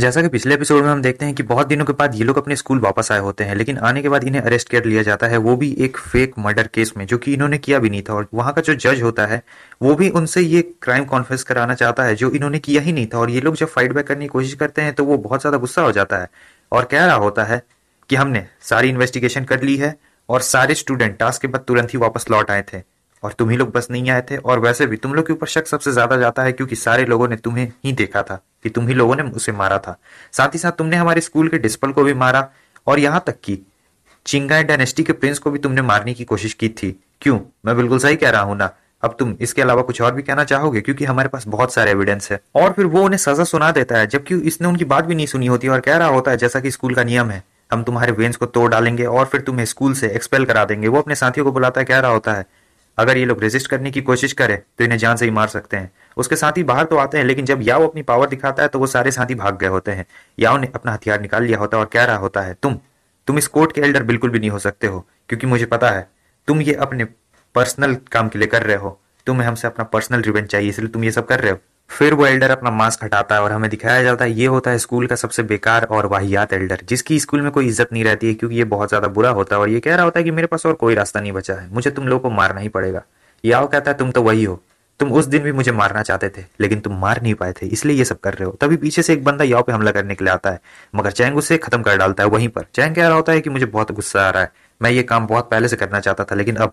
जैसा कि पिछले एपिसोड में हम देखते हैं कि बहुत दिनों के बाद ये लोग अपने स्कूल वापस आए होते हैं लेकिन आने के बाद इन्हें अरेस्ट कर लिया जाता है वो भी एक फेक मर्डर केस में जो कि इन्होंने किया भी नहीं था और वहां का जो जज होता है वो भी उनसे ये क्राइम कॉन्फ्रेंस कराना चाहता है जो इन्होंने किया ही नहीं था और ये लोग जब फाइट बैक करने की कोशिश करते हैं तो वो बहुत ज़्यादा गुस्सा हो जाता है और कह रहा होता है कि हमने सारी इन्वेस्टिगेशन कर ली है और सारे स्टूडेंट टास्क के बाद तुरंत ही वापस लौट आए थे और तुम ही लोग बस नहीं आए थे और वैसे भी तुम लोग के ऊपर शक सबसे ज़्यादा जाता है क्योंकि सारे लोगों ने तुम्हें ही देखा था कि तुम ही लोगों ने उसे मारा था साथ ही साथ तुमने हमारे स्कूल के डिस्पल को भी मारा और यहां तक कि चिंगाई डायनेस्टी के प्रिंस को भी तुमने मारने की कोशिश की थी क्यों मैं बिल्कुल सही कह रहा हूं ना अब तुम इसके अलावा कुछ और भी कहना चाहोगे क्योंकि हमारे पास बहुत सारे एविडेंस है और फिर वो उन्हें सजा सुना देता है जबकि इसने उनकी बात भी नहीं सुनी होती और कह रहा होता है जैसा कि स्कूल का नियम है हम तुम्हारे वेंस को तोड़ डालेंगे और फिर तुम्हें स्कूल से एक्सपेल करा देंगे वो अपने साथियों को बुलाता है कह रहा होता है अगर ये लोग रेजिस्ट करने की कोशिश करें तो इन्हें जान से ही मार सकते हैं उसके साथ ही बाहर तो आते हैं लेकिन जब याओ अपनी पावर दिखाता है तो वो सारे साथी भाग गए होते हैं याओ ने अपना हथियार निकाल लिया होता है और कह रहा होता है तुम तुम इस कोर्ट के एल्डर बिल्कुल भी नहीं हो सकते हो क्योंकि मुझे पता है तुम ये अपने पर्सनल काम के लिए कर रहे हो तुम्हें हमसे अपना पर्सनल रिवेंज चाहिए इसलिए तुम ये सब कर रहे हो फिर वो एल्डर अपना मास्क हटाता है और हमें दिखाया जाता है ये होता है स्कूल का सबसे बेकार और वाहियात एल्डर जिसकी स्कूल में कोई इज्जत नहीं रहती है क्योंकि ये बहुत ज्यादा बुरा होता है और ये कह रहा होता है कि मेरे पास और कोई रास्ता नहीं बचा है मुझे तुम लोगों को मारना ही पड़ेगा याओ कहता है तुम तो वही हो तुम उस दिन भी मुझे मारना चाहते थे लेकिन तुम मार नहीं पाए थे इसलिए ये सब कर रहे हो तभी पीछे से एक बंदा याओ पे हमला करने के लिए आता है मगर चैंग उसे खत्म कर डालता है वहीं पर चैंग कह रहा होता है कि मुझे बहुत गुस्सा आ रहा है मैं ये काम बहुत पहले से करना चाहता था लेकिन अब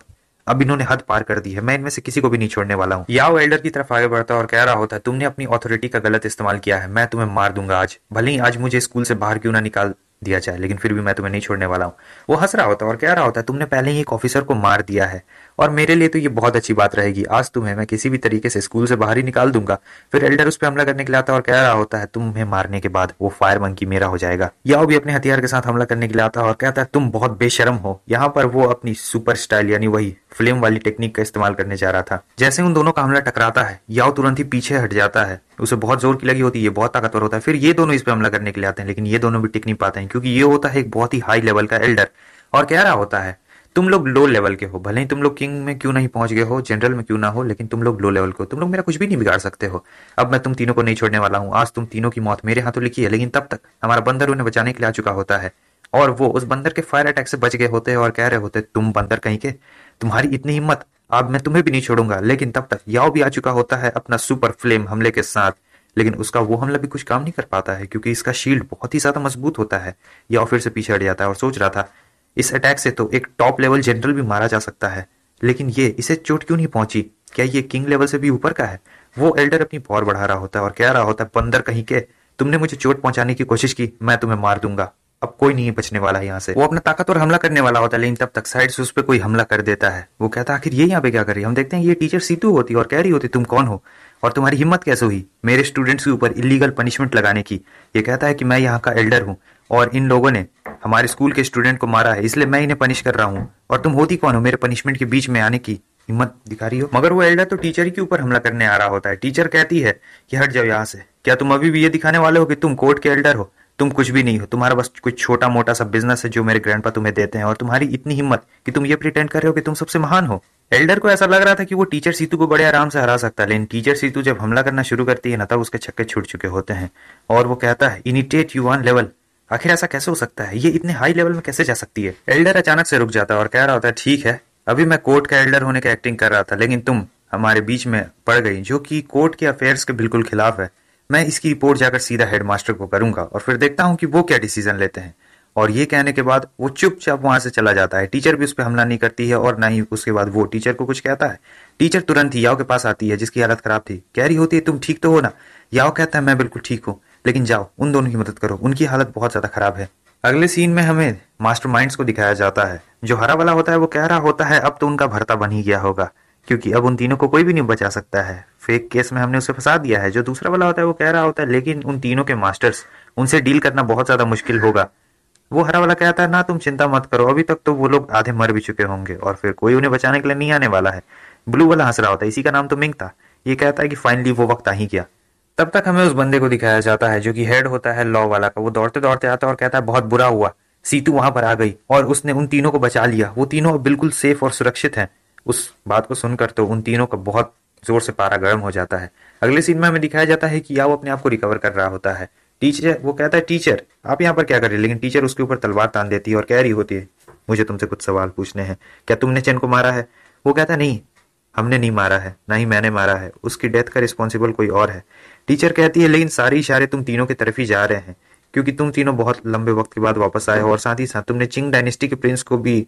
अब इन्होंने हद पार कर दी है मैं इनमें से किसी को भी नहीं छोड़ने वाला हूँ याओ एल्डर की तरफ आगे बढ़ता और कह रहा होता है तुमने अपनी ऑथोरिटी का गलत इस्तेमाल किया है मैं तुम्हें मार दूंगा आज भले ही आज मुझे स्कूल से बाहर क्यों ना निकाल दिया जाए लेकिन फिर भी मैं तुम्हें नहीं छोड़ने वाला हूँ वो हंस रहा होता है और कह रहा होता तुमने पहले ही एक ऑफिसर को मार दिया है और मेरे लिए तो ये बहुत अच्छी बात रहेगी आज तुम्हें मैं किसी भी तरीके से स्कूल से बाहर ही निकाल दूंगा फिर एल्डर उस पर हमला करने के लिए आता और कह रहा होता है तुम्हें मारने के बाद वो फायर मंकी मेरा हो जाएगा वो भी अपने हथियार के साथ हमला करने के लिए आता और कहता है तुम बहुत बेशरम हो यहाँ पर वो अपनी सुपर स्टाइल यानी वही फ्लेम वाली टेक्निक का इस्तेमाल करने जा रहा था जैसे उन दोनों का हमला टकराता है याओ तुरंत ही पीछे हट जाता है उसे बहुत जोर की लगी होती है बहुत ताकतवर होता है फिर ये दोनों इस पर हमला करने के लिए आते हैं लेकिन ये दोनों भी टिक नहीं पाते हैं क्योंकि ये होता है एक बहुत ही हाई लेवल का एल्डर और कह रहा होता है तुम लोग लो लेवल के हो भले ही तुम लोग किंग में क्यों नहीं पहुंच गए हो जनरल में क्यों ना हो लेकिन तुम लोग लो लेवल हो तुम लोग मेरा कुछ भी नहीं बिगाड़ सकते हो अब मैं तुम तीनों को नहीं छोड़ने वाला हूँ आज तुम तीनों की मौत मेरे हाथों लिखी है लेकिन तब तक हमारा बंदर उन्हें बचाने के लिए आ चुका होता है और वो उस बंदर के फायर अटैक से बच गए होते और कह रहे होते तुम बंदर कहीं के तुम्हारी इतनी हिम्मत अब मैं तुम्हें भी नहीं छोड़ूंगा लेकिन तब तक याओ भी आ चुका होता है अपना सुपर फ्लेम हमले के साथ लेकिन उसका वो हमला भी कुछ काम नहीं कर पाता है क्योंकि इसका शील्ड बहुत ही ज्यादा मजबूत होता है या फिर से पीछे हट जाता है और सोच रहा था इस अटैक से तो एक टॉप लेवल जनरल भी मारा जा सकता है लेकिन ये इसे चोट क्यों नहीं पहुंची क्या ये किंग लेवल से भी ऊपर का है वो एल्डर अपनी पॉर बढ़ा रहा होता है और कह रहा होता है बंदर कहीं के तुमने मुझे चोट पहुंचाने की कोशिश की मैं तुम्हें मार दूंगा अब कोई नहीं बचने वाला है यहाँ से वो अपना ताकतवर हमला करने वाला होता है लेकिन तब तक साइड से उस पर कोई हमला कर देता है वो कहता है आखिर ये यहाँ पे क्या कर रही है हम देखते हैं ये टीचर सीतू होती और कह रही होती तुम कौन हो और तुम्हारी हिम्मत कैसे हुई मेरे स्टूडेंट्स के ऊपर इलीगल पनिशमेंट लगाने की ये कहता है कि मैं यहाँ का एल्डर हूँ और इन लोगों ने हमारे स्कूल के स्टूडेंट को मारा है इसलिए मैं इन्हें पनिश कर रहा हूँ और तुम होती कौन हो मेरे पनिशमेंट के बीच में आने की हिम्मत दिखा रही हो मगर वो एल्डर तो टीचर के ऊपर हमला करने आ रहा होता है टीचर कहती है कि हट जाओ यहाँ से क्या तुम अभी भी ये दिखाने वाले हो कि तुम कोर्ट के एल्डर हो तुम कुछ भी नहीं हो तुम्हारा बस कुछ छोटा मोटा सा बिजनेस है जो मेरे ग्रैंडपा तुम्हें देते हैं और तुम्हारी इतनी हिम्मत कि तुम ये प्रिटेंड कर रहे हो कि तुम सबसे महान हो एल्डर को ऐसा लग रहा था कि वो टीचर सीतू को बड़े आराम से हरा सकता है लेकिन टीचर सीतू जब हमला करना शुरू करती है ना तब उसके छक्के छूट चुके होते हैं और वो कहता है इनिटेट यू वन लेवल आखिर ऐसा कैसे हो सकता है ये इतने हाई लेवल में कैसे जा सकती है एल्डर अचानक से रुक जाता है और कह रहा होता है ठीक है अभी मैं कोर्ट का एल्डर होने का एक्टिंग कर रहा था लेकिन तुम हमारे बीच में पड़ गई जो कि कोर्ट के अफेयर्स के बिल्कुल खिलाफ है मैं इसकी रिपोर्ट जाकर सीधा हेडमास्टर को करूंगा और फिर देखता हूँ कि वो क्या डिसीजन लेते हैं और ये कहने के बाद वो चुपचाप वहां से चला जाता है टीचर भी उस पर हमला नहीं करती है और ना ही उसके बाद वो टीचर को कुछ कहता है टीचर तुरंत ही याओ के पास आती है जिसकी हालत खराब थी कह रही होती है तुम ठीक तो हो ना याओ कहता है मैं बिल्कुल ठीक हूँ लेकिन जाओ उन दोनों की मदद करो उनकी हालत बहुत ज्यादा खराब है अगले सीन में हमें मास्टर को दिखाया जाता है जो हरा वाला होता है वो कह रहा होता है अब तो उनका भरता बन ही गया होगा क्योंकि अब उन तीनों को कोई भी नहीं बचा सकता है फेक केस में हमने उसे फंसा दिया है जो दूसरा वाला होता है वो कह रहा होता है लेकिन उन तीनों के मास्टर्स उनसे डील करना बहुत ज्यादा मुश्किल होगा वो हरा वाला कहता है ना तुम चिंता मत करो अभी तक तो वो लोग आधे मर भी चुके होंगे और फिर कोई उन्हें बचाने के लिए नहीं आने वाला है ब्लू वाला हंस रहा होता है इसी का नाम तो मिंग था ये कहता है कि फाइनली वो वक्त आ ही गया तब तक हमें उस बंदे को दिखाया जाता है जो कि हेड होता है लॉ वाला का वो दौड़ते दौड़ते आता है और कहता है बहुत बुरा हुआ सीतू वहां पर आ गई और उसने उन तीनों को बचा लिया वो तीनों अब बिल्कुल सेफ और सुरक्षित हैं उस बात को सुनकर तो उन तीनों का बहुत जोर से पारा गर्म हो जाता है अगले सीन में हमें दिखाया जाता है कि वो अपने आप को रिकवर कर रहा होता है टीचर वो कहता है टीचर आप यहाँ पर क्या कर रहे हैं लेकिन टीचर उसके ऊपर तलवार तान देती है और कह रही होती है मुझे तुमसे कुछ सवाल पूछने हैं क्या तुमने चैन को मारा है वो कहता नहीं हमने नहीं मारा है ना ही मैंने मारा है उसकी डेथ का रिस्पॉन्सिबल कोई और है टीचर कहती है लेकिन सारे इशारे तुम तीनों की तरफ ही जा रहे हैं क्योंकि तुम तीनों बहुत लंबे वक्त के बाद वापस आए हो और साथ ही साथ तुमने चिंग डायनेस्टी के प्रिंस को भी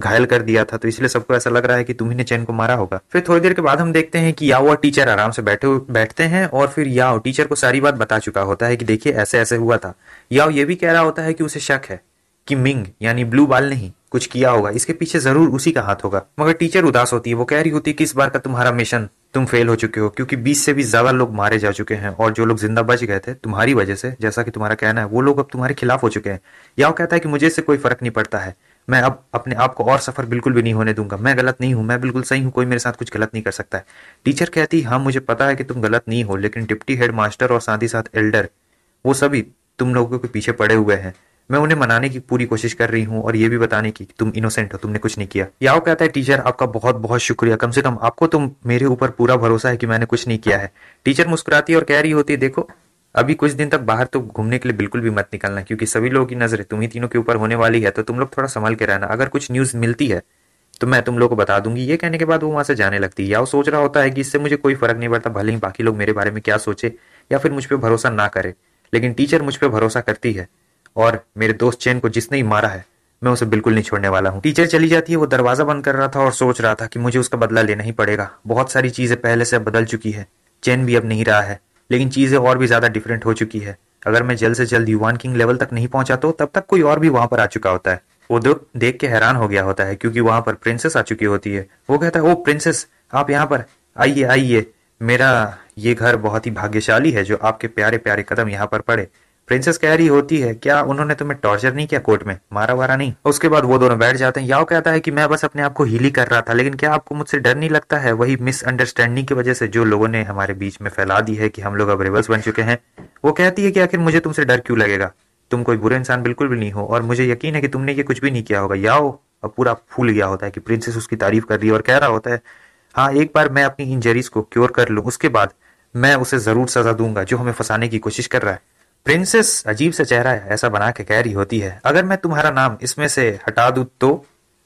घायल कर दिया था तो इसलिए सबको ऐसा लग रहा है कि तुम्ही ने चैन को मारा होगा फिर थोड़ी देर के बाद हम देखते हैं कि याओ और टीचर आराम से बैठे बैठते हैं और फिर याओ टीचर को सारी बात बता चुका होता है कि देखिए ऐसे ऐसे हुआ था याओ ये भी कह रहा होता है कि उसे शक है कि मिंग यानी ब्लू बाल नहीं कुछ किया होगा इसके पीछे जरूर उसी का हाथ होगा मगर टीचर उदास होती है वो कह रही होती है कि इस बार का तुम्हारा मिशन तुम फेल हो चुके हो क्योंकि 20 से भी ज्यादा लोग मारे जा चुके हैं और जो लोग जिंदा बच गए थे तुम्हारी वजह से जैसा कि तुम्हारा कहना है वो लोग अब तुम्हारे खिलाफ हो चुके हैं याओ कहता है कि मुझे इससे कोई फर्क नहीं पड़ता है मैं अब अपने आप को और सफ़र बिल्कुल भी नहीं होने दूंगा मैं गलत नहीं हूँ मैं बिल्कुल सही हूं कोई मेरे साथ कुछ गलत नहीं कर सकता है टीचर कहती हाँ मुझे पता है कि तुम गलत नहीं हो लेकिन डिप्टी हेड मास्टर और साथ ही साथ एल्डर वो सभी तुम लोगों के पीछे पड़े हुए हैं मैं उन्हें मनाने की पूरी कोशिश कर रही हूँ और ये भी बताने की तुम इनोसेंट हो तुमने कुछ नहीं किया याओ कहता है टीचर आपका बहुत बहुत शुक्रिया कम से कम आपको तुम तो मेरे ऊपर पूरा भरोसा है कि मैंने कुछ नहीं किया है टीचर मुस्कुराती और कह रही होती देखो अभी कुछ दिन तक बाहर तो घूमने के लिए बिल्कुल भी मत निकलना क्योंकि सभी लोगों की नजर तुम्ही तीनों के ऊपर होने वाली है तो तुम लोग थोड़ा संभल के रहना अगर कुछ न्यूज मिलती है तो मैं तुम लोग को बता दूंगी ये कहने के बाद वो वहां से जाने लगती है या वो सोच रहा होता है कि इससे मुझे कोई फर्क नहीं पड़ता भले ही बाकी लोग मेरे बारे में क्या सोचे या फिर मुझ पर भरोसा ना करे लेकिन टीचर मुझ पर भरोसा करती है और मेरे दोस्त चैन को जिसने ही मारा है मैं उसे बिल्कुल नहीं छोड़ने वाला हूँ टीचर चली जाती है वो दरवाजा बंद कर रहा था और सोच रहा था कि मुझे उसका बदला लेना ही पड़ेगा बहुत सारी चीजें पहले से बदल चुकी है चैन भी अब नहीं रहा है लेकिन चीज़ें और भी ज़्यादा डिफरेंट हो चुकी है अगर मैं जल्द से जल्द युवान किंग लेवल तक नहीं पहुंचा तो तब तक कोई और भी वहां पर आ चुका होता है वो देख के हैरान हो गया होता है क्योंकि वहां पर प्रिंसेस आ चुकी होती है वो कहता है ओ प्रिंसेस आप यहाँ पर आइए आइए मेरा ये घर बहुत ही भाग्यशाली है जो आपके प्यारे प्यारे कदम यहाँ पर पड़े प्रिंसेस कह रही होती है क्या उन्होंने तुम्हें टॉर्चर नहीं किया कोर्ट में मारा वारा नहीं उसके बाद वो दोनों बैठ जाते हैं याओ कहता है कि मैं बस अपने आप को हीली कर रहा था लेकिन क्या आपको मुझसे डर नहीं लगता है वही मिसअंडरस्टैंडिंग की वजह से जो लोगों ने हमारे बीच में फैला दी है कि हम लोग अब रिवर्स बन चुके हैं वो कहती है कि आखिर मुझे तुमसे डर क्यों लगेगा तुम कोई बुरे इंसान बिल्कुल भी नहीं हो और मुझे यकीन है कि तुमने ये कुछ भी नहीं किया होगा याओ अब पूरा फूल गया होता है कि प्रिंसेस उसकी तारीफ कर रही है और कह रहा होता है हाँ एक बार मैं अपनी इंजरीज को क्योर कर लूँ उसके बाद मैं उसे जरूर सजा दूंगा जो हमें फंसाने की कोशिश कर रहा है प्रिंसेस अजीब सा चेहरा ऐसा बना के कह रही होती है अगर मैं तुम्हारा नाम इसमें से हटा दू तो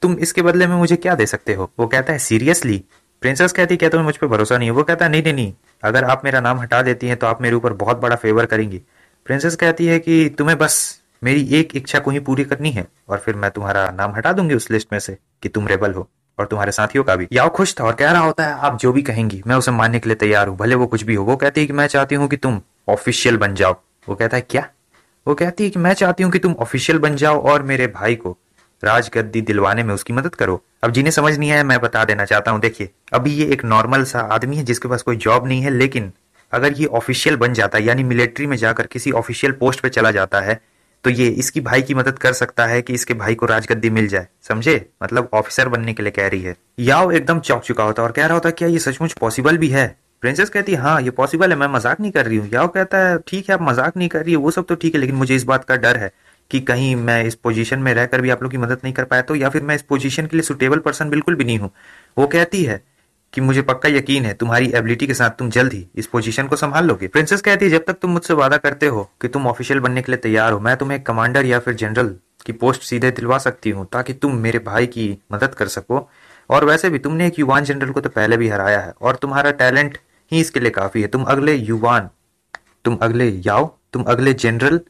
तुम इसके बदले में मुझे क्या दे सकते हो वो कहता है सीरियसली प्रिंसेस कहती क्या तुम्हें मुझ पर भरोसा नहीं है वो कहता है नहीं नहीं नहीं अगर आप मेरा नाम हटा देती हैं तो आप मेरे ऊपर बहुत बड़ा फेवर करेंगी प्रिंसेस कहती है कि तुम्हें बस मेरी एक इच्छा को ही पूरी करनी है और फिर मैं तुम्हारा नाम हटा दूंगी उस लिस्ट में से कि तुम रेबल हो और तुम्हारे साथियों का भी याओ खुश था और कह रहा होता है आप जो भी कहेंगी मैं उसे मानने के लिए तैयार हूँ भले वो कुछ भी हो वो कहती है कि मैं चाहती हूँ कि तुम ऑफिशियल बन जाओ वो कहता है क्या वो कहती है कि मैं चाहती हूँ कि तुम ऑफिशियल बन जाओ और मेरे भाई को राजगद्दी दिलवाने में उसकी मदद करो अब जिन्हें समझ नहीं आया मैं बता देना चाहता हूँ देखिए अभी ये एक नॉर्मल सा आदमी है जिसके पास कोई जॉब नहीं है लेकिन अगर ये ऑफिशियल बन जाता है यानी मिलिट्री में जाकर किसी ऑफिशियल पोस्ट पे चला जाता है तो ये इसकी भाई की मदद कर सकता है कि इसके भाई को राजगद्दी मिल जाए समझे मतलब ऑफिसर बनने के लिए कह रही है याओ एकदम चौक चुका होता और कह रहा होता क्या ये सचमुच पॉसिबल भी है प्रिंसेस कहती है हाँ ये पॉसिबल है मैं मजाक नहीं कर रही हूँ याओ कहता है ठीक है आप मजाक नहीं कर रही है वो सब तो ठीक है लेकिन मुझे इस बात का डर है कि कहीं मैं इस पोजीशन में रहकर भी आप लोग की मदद नहीं कर पाया तो या फिर मैं इस पोजीशन के लिए सुटेबल पर्सन बिल्कुल भी नहीं हूँ वो कहती है कि मुझे पक्का यकीन है तुम्हारी एबिलिटी के साथ तुम जल्द ही इस पोजीशन को संभाल लोगे प्रिंसेस कहती है जब तक तुम मुझसे वादा करते हो कि तुम ऑफिशियल बनने के लिए तैयार हो मैं तुम्हें एक कमांडर या फिर जनरल की पोस्ट सीधे दिलवा सकती हूँ ताकि तुम मेरे भाई की मदद कर सको और वैसे भी तुमने एक युवान जनरल को तो पहले भी हराया है और तुम्हारा टैलेंट ही इसके लिए काफी है तुम अगले युवान तुम अगले याओ तुम अगले जनरल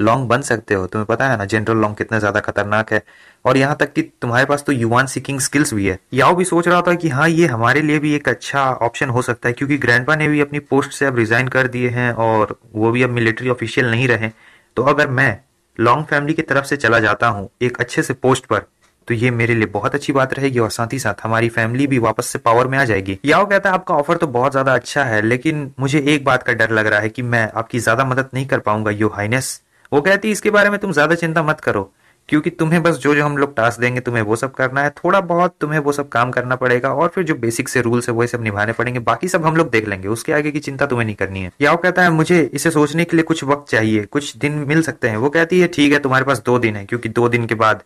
लॉन्ग बन सकते हो तुम्हें पता है ना जनरल लॉन्ग कितना ज्यादा खतरनाक है और यहाँ तक कि तुम्हारे पास तो युवान सीकिंग स्किल्स भी है याओ भी सोच रहा था कि हाँ ये हमारे लिए भी एक अच्छा ऑप्शन हो सकता है क्योंकि ग्रैंडपा ने भी अपनी पोस्ट से अब रिजाइन कर दिए हैं और वो भी अब मिलिट्री ऑफिशियल नहीं रहे तो अगर मैं लॉन्ग फैमिली की तरफ से चला जाता हूँ एक अच्छे से पोस्ट पर तो ये मेरे लिए बहुत अच्छी बात रहेगी और साथ ही साथ हमारी फैमिली भी वापस से पावर में आ जाएगी याओ कहता है आपका ऑफर तो बहुत ज्यादा अच्छा है लेकिन मुझे एक बात का डर लग रहा है कि मैं आपकी ज्यादा मदद नहीं कर पाऊंगा यो हाइनेस वो कहती है इसके बारे में तुम ज्यादा चिंता मत करो क्योंकि तुम्हें बस जो जो हम लोग टास्क देंगे तुम्हें वो सब करना है थोड़ा बहुत तुम्हें वो सब काम करना पड़ेगा और फिर जो बेसिक से रूल्स है वो सब निभाने पड़ेंगे बाकी सब हम लोग देख लेंगे उसके आगे की चिंता तुम्हें नहीं करनी है याओ कहता है मुझे इसे सोचने के लिए कुछ वक्त चाहिए कुछ दिन मिल सकते हैं वो कहती है ठीक है तुम्हारे पास दो दिन है क्योंकि दो दिन के बाद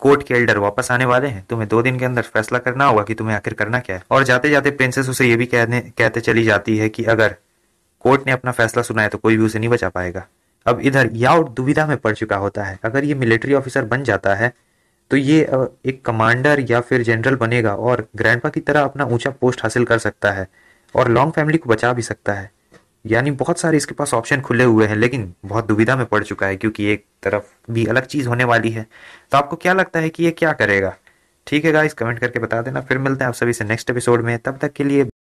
कोर्ट के एल्डर वापस आने वाले हैं तुम्हें दो दिन के अंदर फैसला करना होगा कि तुम्हें आखिर करना क्या है और जाते जाते प्रिंसेस उसे ये भी कहने कहते चली जाती है कि अगर कोर्ट ने अपना फैसला सुनाया तो कोई भी उसे नहीं बचा पाएगा अब इधर और दुविधा में पड़ चुका होता है अगर ये मिलिट्री ऑफिसर बन जाता है तो ये एक कमांडर या फिर जनरल बनेगा और ग्रैंडपा की तरह अपना ऊंचा पोस्ट हासिल कर सकता है और लॉन्ग फैमिली को बचा भी सकता है यानी बहुत सारे इसके पास ऑप्शन खुले हुए हैं लेकिन बहुत दुविधा में पड़ चुका है क्योंकि एक तरफ भी अलग चीज़ होने वाली है तो आपको क्या लगता है कि ये क्या करेगा ठीक है गाइस कमेंट करके बता देना फिर मिलते हैं आप सभी से नेक्स्ट एपिसोड में तब तक के लिए